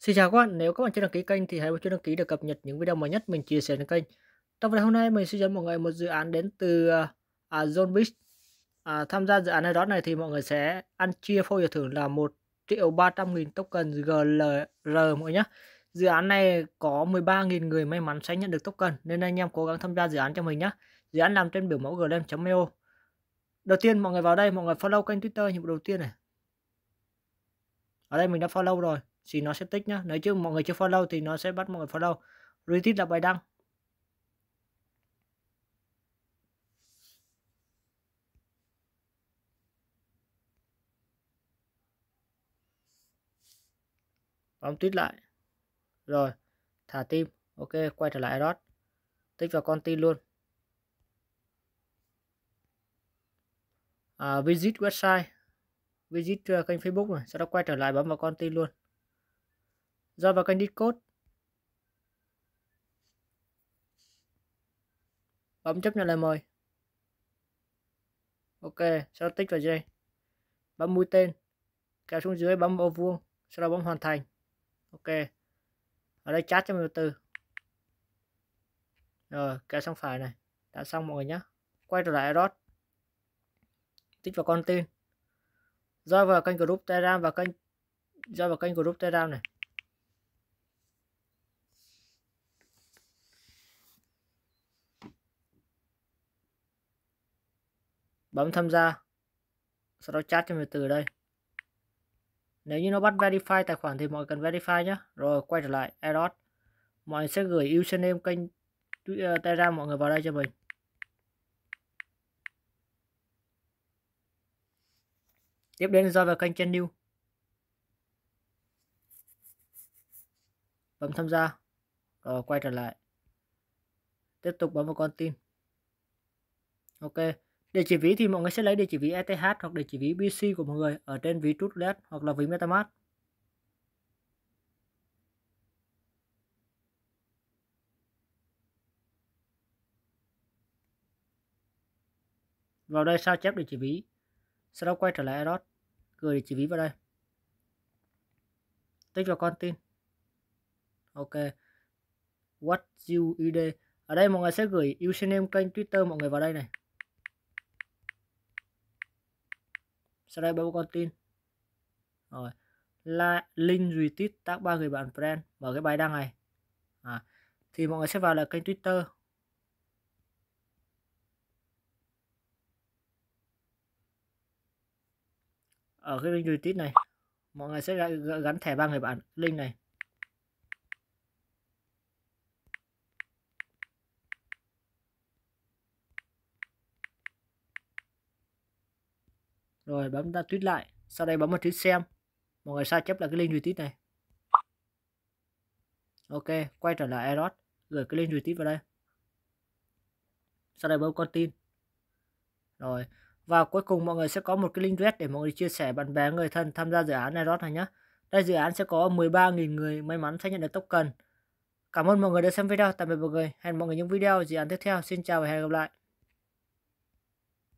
Xin chào các bạn, nếu các bạn chưa đăng ký kênh thì hãy bấm chuông đăng ký để cập nhật những video mới nhất mình chia sẻ trên kênh. Trong video hôm nay mình sẽ dẫn mọi người một dự án đến từ uh, John Beach. À, tham gia dự án này đó này thì mọi người sẽ ăn chia phôi giải thưởng là 1 triệu 300 nghìn token GLR mọi nhá. Dự án này có 13.000 người may mắn sẽ nhận được token nên anh em cố gắng tham gia dự án cho mình nhé. Dự án làm trên biểu mẫu glem.io. Đầu tiên mọi người vào đây, mọi người follow kênh Twitter nhiệm vụ đầu tiên này. Ở đây mình đã follow rồi thì nó sẽ tích nhá nếu chứ mọi người chưa follow thì nó sẽ bắt mọi người follow retweet là bài đăng bấm tweet lại rồi thả tim ok quay trở lại Eros tích vào con tin luôn à, visit website visit uh, kênh Facebook rồi sau đó quay trở lại bấm vào con tin luôn rồi vào kênh Discord. Bấm chấp nhận lời mời. Ok, sau đó tích vào dây. Bấm mũi tên. Kéo xuống dưới bấm ô vuông, sau đó bấm hoàn thành. Ok. Ở đây chat cho mình từ. Rồi, kéo sang phải này. Đã xong mọi người nhé. Quay trở lại Erot. Tích vào con tin. Rồi vào kênh group Telegram và kênh rồi vào kênh group Telegram này. bấm tham gia sau đó chat cho mình từ đây nếu như nó bắt verify tài khoản thì mọi người cần verify nhé rồi quay trở lại Eros mọi người sẽ gửi username kênh Twitter, ờ, Telegram mọi người vào đây cho mình tiếp đến do vào kênh trên new bấm tham gia rồi quay trở lại tiếp tục bấm vào con tin ok Địa chỉ ví thì mọi người sẽ lấy địa chỉ ví ETH hoặc địa chỉ ví BC của mọi người ở trên ví Trutlet hoặc là ví MetaMask. Vào đây sao chép địa chỉ ví. Sau đó quay trở lại eros gửi địa chỉ ví vào đây. Tích vào con tin. Ok. What you ID. Ở đây mọi người sẽ gửi username kênh Twitter mọi người vào đây này. sau đây bấm con tin rồi là link retweet tác ba người bạn friend mở cái bài đăng này à, thì mọi người sẽ vào là kênh twitter ở cái link retweet này mọi người sẽ gắn thẻ ba người bạn link này rồi bấm ta tweet lại sau đây bấm vào tweet xem mọi người sao chép là cái link duy tít này ok quay trở lại erot gửi cái link duy tít vào đây sau đây bấm con tin rồi và cuối cùng mọi người sẽ có một cái link red để mọi người chia sẻ bạn bè người thân tham gia dự án erot này nhé đây dự án sẽ có 13.000 người may mắn sẽ nhận được token Cảm ơn mọi người đã xem video. Tạm biệt mọi người. Hẹn mọi người những video dự án tiếp theo. Xin chào và hẹn gặp lại.